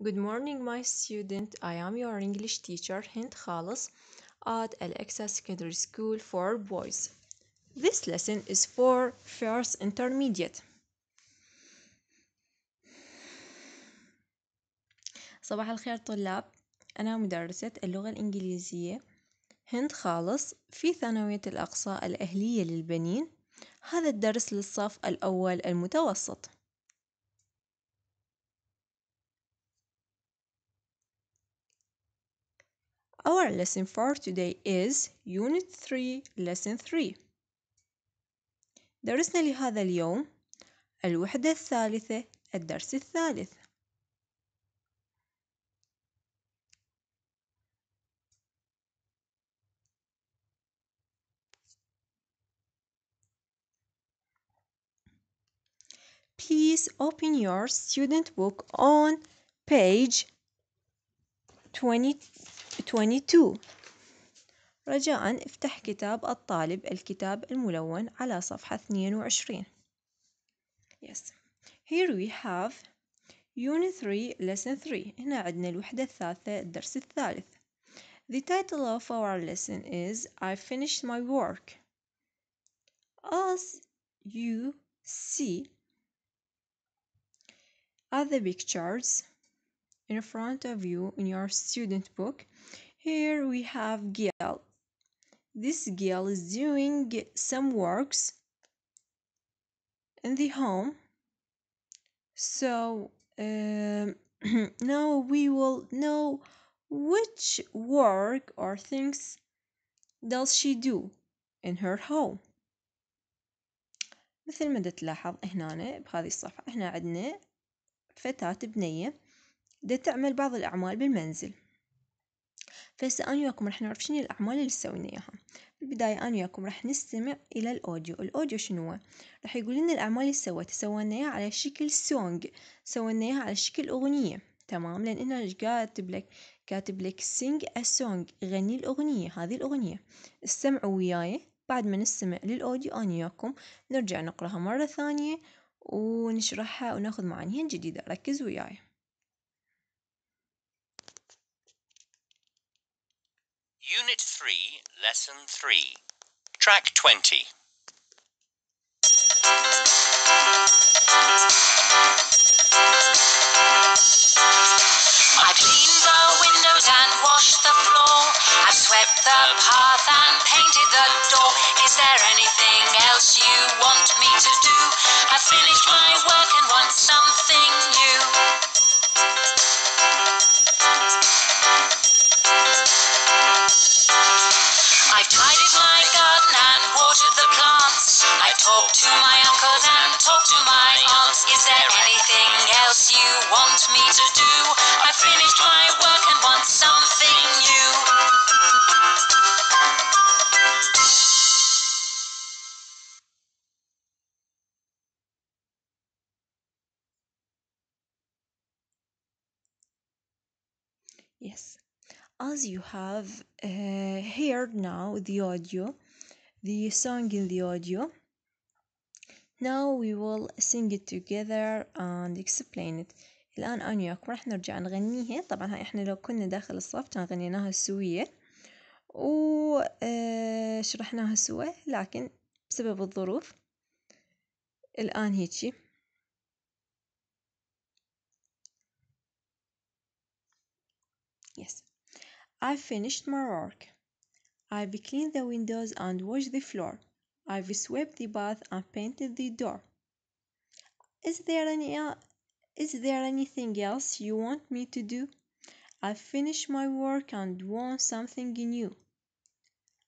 Good morning, my student. I am your English teacher, Hind Khalas, at Alexa Secondary School for Boys. This lesson is for first intermediate. صباح الخير طلاب أنا مدرسة اللغة الإنجليزية هند خالص في ثانوية الأقصى الأهلية للبنين هذا الدرس للصف الأول المتوسط Our lesson for today is Unit 3 lesson 3 درسنا لهذا اليوم الوحدة الثالثة الدرس الثالث Please open your student book on page 20 22 رجاءً افتح كتاب الطالب الكتاب الملون على صفحة 22 yes here we have unit 3 lesson 3 هنا عندنا الوحدة الثالثة الدرس الثالث the title of our lesson is I finished my work as you see at the pictures in front of you in your student book here we have girl. This girl is doing some works in the home. So um, now we will know which work or things does she do in her home. مثل ما تلاحظ هنا بهذه الصفحة هنا عندنا فتاة بنية دا تعمل بعض الأعمال بالمنزل فهسه أنا وياكم راح نعرف شنو الأعمال اللي سوينا إياها، بالبداية أنا وياكم راح نستمع إلى الأوديو، الأوديو شنو راح يقول لنا الأعمال اللي سويتها سوينا إياها على شكل سونج، سوينا إياها على شكل أغنية، تمام؟ لأن انا إيش كاتب لك؟ كاتب لك sing a song غني الأغنية هذه الأغنية، استمعوا وياي بعد ما نستمع للأوديو أنا وياكم نرجع نقراها مرة ثانية ونشرحها وناخذ معانيها الجديدة، ركزوا وياي. Unit 3, Lesson 3, Track 20. I I've cleaned the windows and washed the floor. I have swept the path and painted the door. Is there anything else you want me to do? I have finished my work and want something. Yes. As you have uh, heard now the audio, the song in the audio, now we will sing it together and explain it. الآن أنا وياك راح نرجع نغنيها طبعا هاي احنا لو كنا داخل الصف كان غنيناها سوية وشرحناها آه، سوا لكن بسبب الظروف الآن هيجي Yes. I've finished my work. I've cleaned the windows and washed the floor. I've swept the bath and painted the door. Is there any is there anything else you want me to do? I've finished my work and want something new.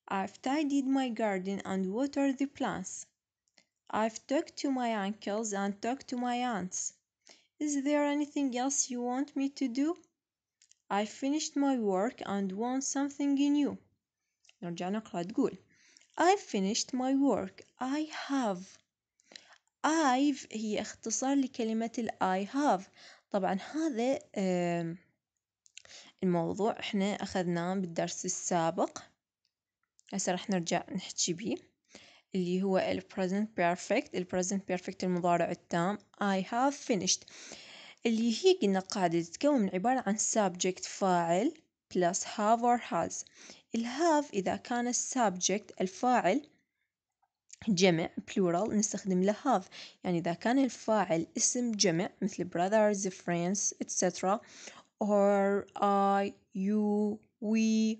I've tidied my garden and watered the plants. I've talked to my uncles and talked to my aunts. Is there anything else you want me to do? I finished my work and want something new نرجع نقرأ تقول I finished my work I have I've هي اختصار لكلمة ال I have طبعا هذا الموضوع احنا اخذناه بالدرس السابق هسه راح نرجع نحجي بيه اللي هو ال present perfect ال present perfect المضارع التام I have finished اللي هي قلنا قاعدة تتكون من عبارة عن subject فاعل plus have or has ال have إذا كان ال subject الفاعل جمع plural نستخدم له have يعني إذا كان الفاعل اسم جمع مثل brothers friends etc or I you we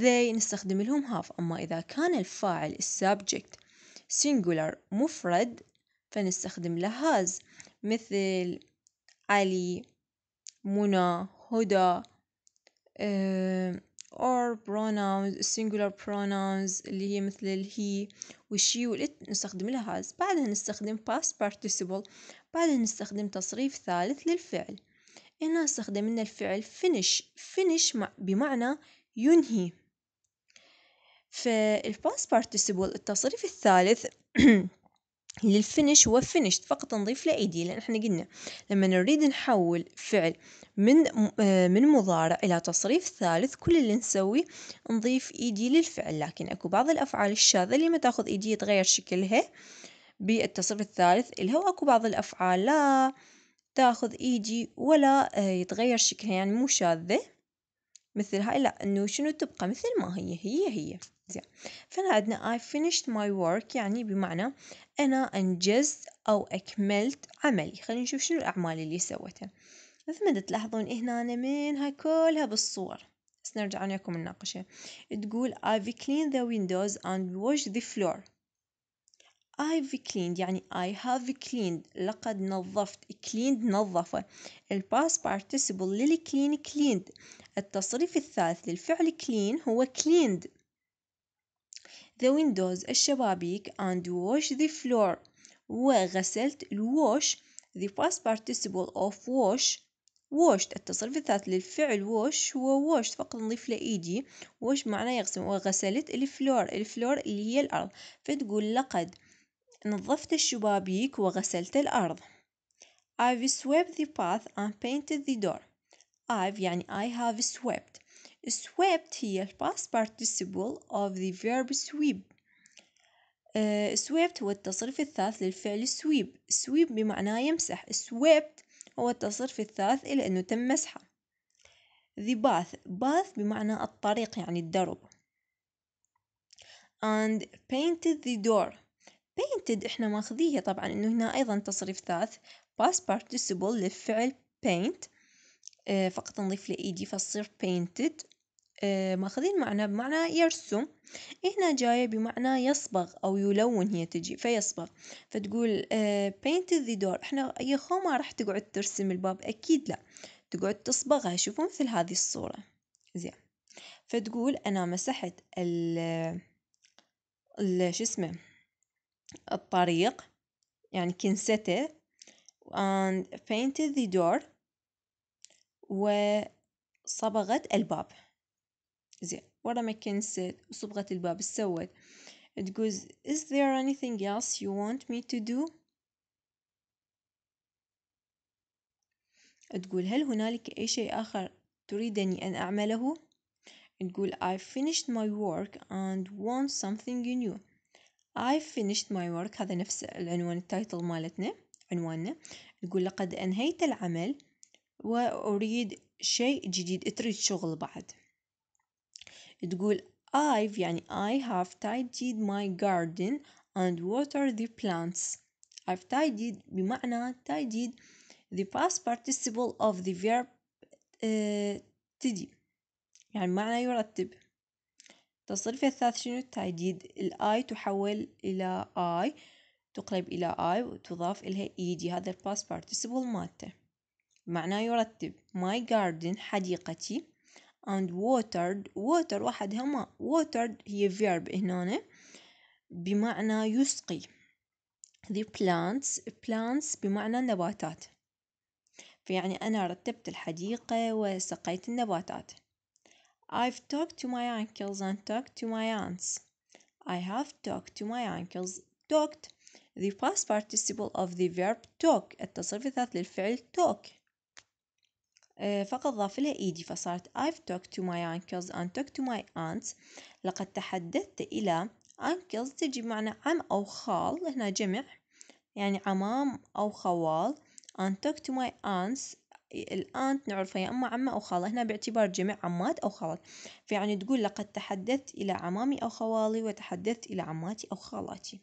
they نستخدم لهم have أما إذا كان الفاعل subject singular مفرد فنستخدم له has مثل علي منى هدى or آه، pronouns singular pronouns اللي هي مثل الهي والشي والإت نستخدم لها هاز بعدها نستخدم past participle بعدها نستخدم تصريف ثالث للفعل هنا استخدمنا الفعل finish finish بمعنى ينهي فالpast participle التصريف الثالث للفنش هو فنش فقط نضيف له ايدي لأن احنا قلنا لما نريد نحول فعل من آه، من مضارع إلى تصريف ثالث كل اللي نسويه نضيف إيدي للفعل لكن أكو بعض الأفعال الشاذة اللي ما تاخذ إيدي يتغير شكلها بالتصريف الثالث إلها وأكو بعض الأفعال لا تاخذ إيدي ولا آه، يتغير شكلها يعني مو شاذة مثل هاي لا إنه شنو تبقى مثل ما هي هي هي زين فانا عندنا I finished my work يعني بمعنى أنا أنجزت أو أكملت عملي خلينا نشوف شنو الأعمال اللي سوتها مثل ما تلاحظون هنا منها كلها بالصور بس نرجع وياكم نناقشها تقول I've cleaned the windows and washed the floor I've cleaned يعني I have cleaned لقد نظفت cleaned نظف past participle clean cleaned التصريف الثالث للفعل clean هو cleaned the windows الشبابيك and wash the floor وغسلت الwash the past participle of wash washed التصريف الثالث للفعل wash هو washed فقط نضيف له إيدي wash معناه يغسل وغسلت الفلور الفلور اللي هي الأرض فتقول لقد نظفت الشبابيك وغسلت الأرض. I've swept the path and painted the door. I've يعني I have swept. Swept هي past participle of the verb sweep. Uh, swept هو التصريف الثالث للفعل sweep. sweep بمعناه يمسح. swept هو التصريف الثالث إلى أنه تم مسحه. the path path بمعنى الطريق يعني الدرب. and painted the door painted إيه، إحنا ماخذيها طبعًا إنه هنا أيضًا تصريف ثالث past participle للفعل paint آه، فقط نضيف له -ed فتصير painted آه، ماخذين معناه بمعنى يرسم، هنا جاية بمعنى يصبغ أو يلون هي تجي فيصبغ، فتقول آه، painted the door إحنا يا خو ما راح تقعد ترسم الباب أكيد لا، تقعد تصبغها شوفوا مثل هذي الصورة، زين فتقول أنا مسحت ال ال شو اسمه. الطريق يعني كنسته and painted the door وصبغت الباب زين ورا ما كنست وصبغت الباب ايش سوت تقول is there anything else you want me to do تقول هل هنالك أي شيء آخر تريدني أن أعمله؟ تقول I finished my work and want something new I finished my work هذا نفس العنوان التايتل مالتنا عنواننا نقول لقد أنهيت العمل وأريد شيء جديد تريد شغل بعد تقول I've يعني I have tidied my garden and watered the plants I've tidied بمعنى tidied the past participle of the verb uh, تدي يعني معنى يرتب التصريف الثالث شنو التعديد الآي تحول إلى آي تقلب إلى آي وتضاف إلها إيدي e، هذا الباس بارتيسيبل مالته معناه يرتب my garden حديقتي and watered water وحدها ما watered هي verb هنا بمعنى يسقي the plants plants بمعنى نباتات فيعني أنا رتبت الحديقة وسقيت النباتات I've talked to my uncles and talked to my aunts. I have talked to my uncles. Talked the past participle of the verb talk التصرف الثالث للفعل talk فقط ضاف لها إيدي فصارت I've talked to my uncles and talked to my aunts لقد تحدثت إلى uncles تجي بمعنى عم أو خال هنا جمع يعني عمام أو خوال and talked to my aunts الأنت نعرفه يا إما عمة أو خالة هنا باعتبار جمع عمات أو خالات، فيعني تقول لقد تحدثت إلى عمامي أو خوالي وتحدثت إلى عماتي أو خالاتي،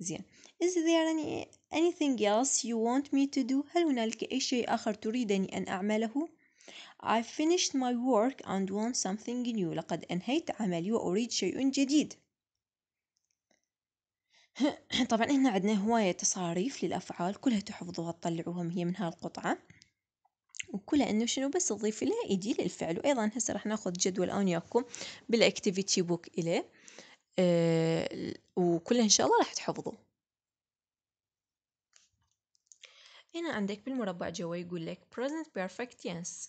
زين is there any anything else you want me to do هل هنالك أي شيء آخر تريدني أن أعمله؟ I finished my work and want something new لقد أنهيت عملي وأريد شيء جديد. طبعا هنا عندنا هواية تصاريف للأفعال كلها تحفظوها تطلعوها هي من هالقطعة. وكل إنه شنو بس تضيف لها يجي للفعل وأيضا هسه راح ناخذ جدول أنا وياكم بالأكتيفيتي بوك إليه أه وكلها إن شاء الله راح تحفظوا هنا عندك بالمربع جوا يقول لك present perfect tense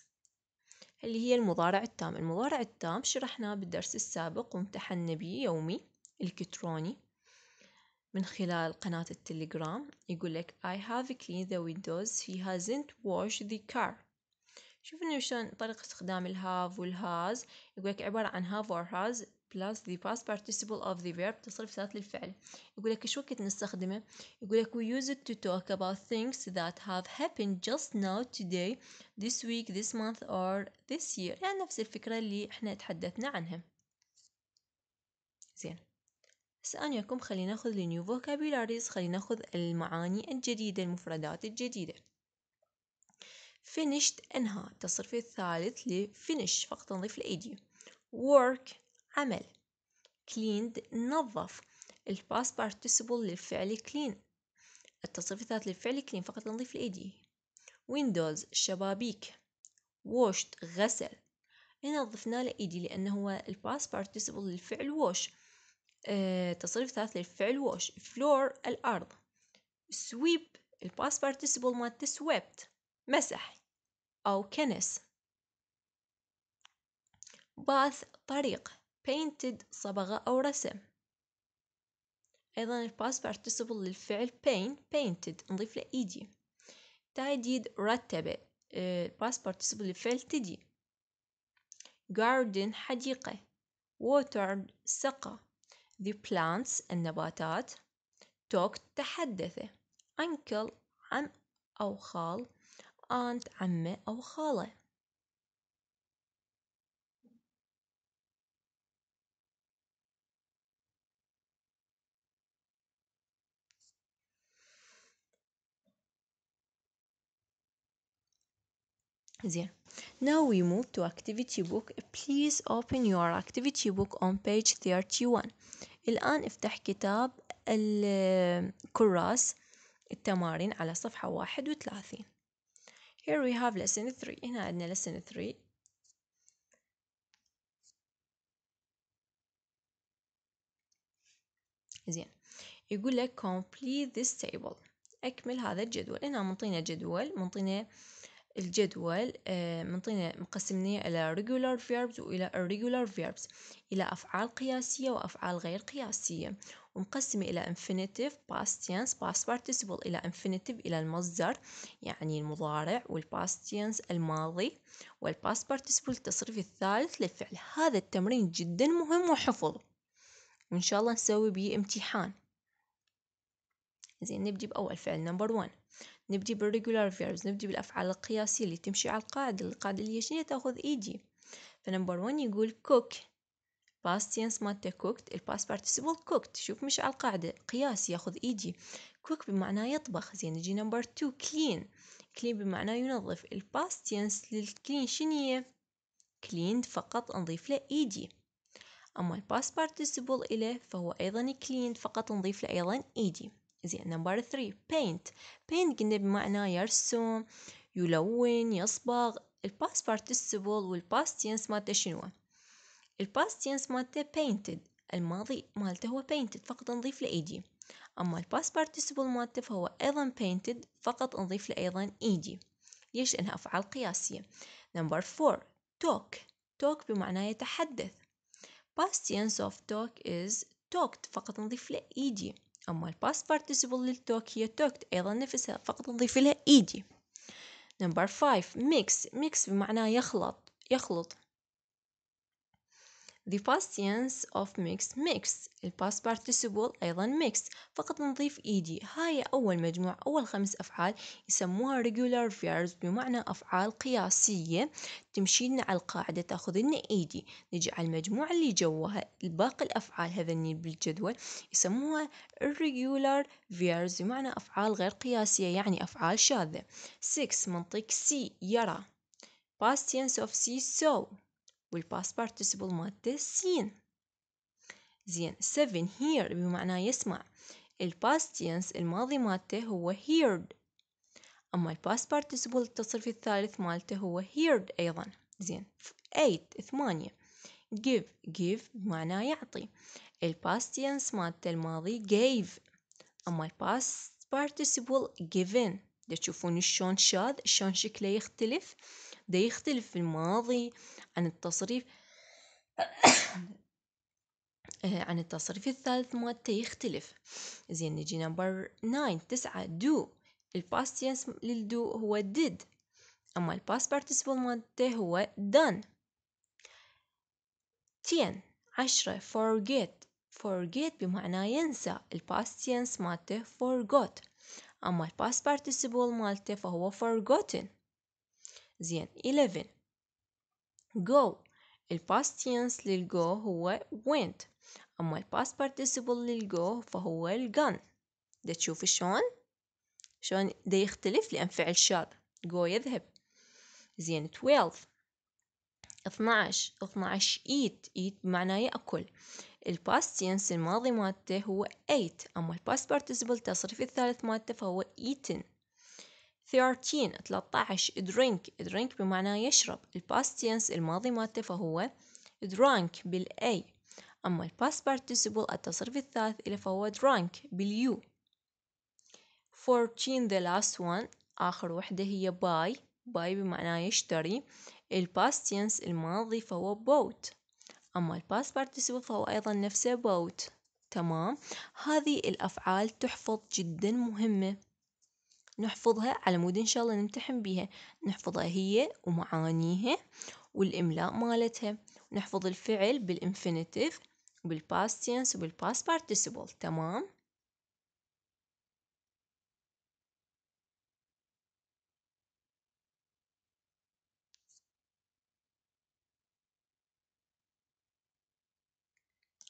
اللي هي المضارع التام المضارع التام شرحناه بالدرس السابق وامتحنا به يومي الكتروني من خلال قناة التليجرام يقول لك I have cleaned the windows he hasn't washed the car شوف انه شلون طريقة استخدام ال وال has يقول لك عبارة عن have or has plus the past participle of the verb تصرف ثلاث للفعل يقول لك ايش وقت نستخدمه يقول لك we use it to talk about things that have happened just now today this week this month or this year يعني نفس الفكرة اللي احنا تحدثنا عنها زين ثانيكم خلينا ناخذ النيو vocabularies خلينا ناخذ المعاني الجديدة المفردات الجديدة finished انهى التصريف الثالث finish فقط نضيف الايدي work عمل cleaned نظف past participle للفعل clean التصريف الثالث للفعل clean فقط نضيف الايدي windows شبابيك washed غسل هنا ضفنا ايدي لأنه هو past participle للفعل wash آه، تصريف ثالث للفعل wash floor الأرض sweep الباس participle مالت swept مسح أو كنس bath طريق painted صبغة أو رسم أيضا الباس participle للفعل paint painted نضيف له إيدي tidied رتبة الباس participle للفعل تدي garden حديقة watered سقى The plants النباتات talk تحدث uncle عم أو خال aunt عمه أو خالة زين Now we move to activity book please open your activity book on page 31 الآن افتح كتاب الكراس التمارين على صفحة واحد وثلاثين Here we have lesson 3 هنا عندنا lesson 3 زين يقول لك complete this table أكمل هذا الجدول هنا منطينا جدول منطينا الجدول آه، منطينا مقسمناه إلى regular verbs وإلى irregular verbs إلى أفعال قياسية وأفعال غير قياسية ومقسمة إلى infinitive past tense past participle إلى infinitive إلى المصدر يعني المضارع والpast tense الماضي والpast participle التصريف الثالث للفعل هذا التمرين جدا مهم وحفظه وإن شاء الله نسوي به امتحان زين نبدي بأول فعل نمبر 1 نبدي بالريجولار فيربز نبدي بالأفعال القياسية اللي تمشي على القاعدة القاعدة اللي هي شنو تاخذ إيدي فنمبر 1 يقول كوك باست تنس مالته كوكت الباست بارتيسيبل كوكت شوف مش على القاعدة قياس ياخذ إيدي كوك بمعنى يطبخ زين نجي نمبر 2 كلين كلين بمعنى ينظف الباست تنس للكلين شنو هي كلين فقط نضيف له إيدي أما الباست بارتيسيبل إله فهو أيضا كلين فقط نضيف له أيضا إيدي زين نمبر 3 paint paint قلنا بمعنى يرسم يلون يصبغ الباست بارتيسيبل والباست تنس مالته شنو الباست تنس مالته painted الماضي مالته هو painted فقط نضيف له ايدي اما الباست بارتيسيبل مالته فهو ايضا painted فقط نضيف له ايضا ايدي ليش لانها افعال قياسيه نمبر 4 talk talk بمعنى يتحدث past tense of talk is talked فقط نضيف له ايدي أما الباست participle للتوك هي توكت أيضا نفسها فقط نضيف لها إيدي نمبر 5 ميكس ميكس بمعنى يخلط يخلط The past tense of mixed mix ال past participle أيضا mixed فقط نضيف ed هاي أول مجموعة أول خمس أفعال يسموها regular verbs بمعنى أفعال قياسية تمشي لنا على القاعدة تاخذ لنا ed نجي على المجموعة اللي جواها باقي الأفعال هذني بالجدول يسموها irregular verbs بمعنى أفعال غير قياسية يعني أفعال شاذة 6 منطق c يرى past tense of c saw والباس participle مالته سين زين 7 hear بمعنى يسمع الباس tense الماضي مالته هو heard أما الباس participle التصرف الثالث مالته هو heard أيضا زين ايت ثمانية give give بمعنى يعطي الباس tense مالته الماضي gave أما الباس participle given تشوفون شلون شاد شلون شكله يختلف ده يختلف في الماضي عن التصريف آه، عن التصريف الثالث مالته يختلف زين نجي نمبر 9 تسعة دو الباست تنس للدو هو did أما الباست بارتيسيبل مالته هو done تين عشرة forget forget بمعنى ينسى الباست تنس مالته forgot أما الباست بارتيسيبل مالته فهو forgotten زين 11 go الباست tense للجو هو went أما الباست participle للجو فهو الجن دا تشوف شلون شلون ده يختلف لأن فعل شاط go يذهب زين 12 12 eat eat معناه يأكل الباست تنس الماضي مالته هو ate أما الباست participle التصريف الثالث مالته فهو eaten 13 13 drink drink بمعنى يشرب الباست تنس الماضي مالته فهو drunk بالأي أما الباست past التصرف الثالث إله فهو drunk باليو 14 the last one آخر وحدة هي buy buy بمعنى يشتري الباست تنس الماضي فهو bought أما الباست past فهو أيضا نفسه bought تمام هذه الأفعال تحفظ جدا مهمة نحفظها على مود إن شاء الله نمتحن بيها نحفظها هي ومعانيها والإملاء مالتها نحفظ الفعل بالإنفينيتيف وبالباست تنس وبالباست بارتيسيبل تمام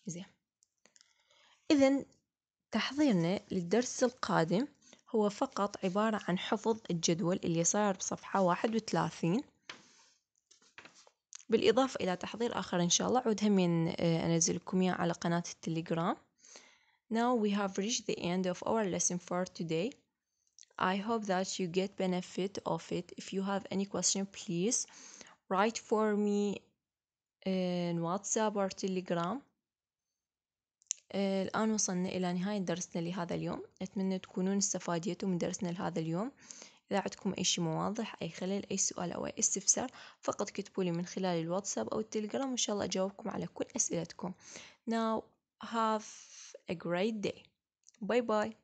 زين إذا تحضيرنا للدرس القادم هو فقط عبارة عن حفظ الجدول اللي صاير بصفحة واحد وثلاثين، بالإضافة إلى تحضير آخر إن شاء الله عود همين أنزل لكم إياه على قناة التليجرام. Now we have reached the end of our lesson for today. I hope that you get benefit of it. If you have any question, please write for me in WhatsApp or Telegram. آه، الآن وصلنا إلى نهاية درسنا لهذا اليوم أتمنى تكونون استفاديتوا من درسنا لهذا اليوم إذا عندكم أي شي مواضح أي خلل أي سؤال أو أي استفسار فقط كتبوا لي من خلال الواتساب أو التليجرام وإن شاء الله أجاوبكم على كل أسئلتكم Now have a great day Bye bye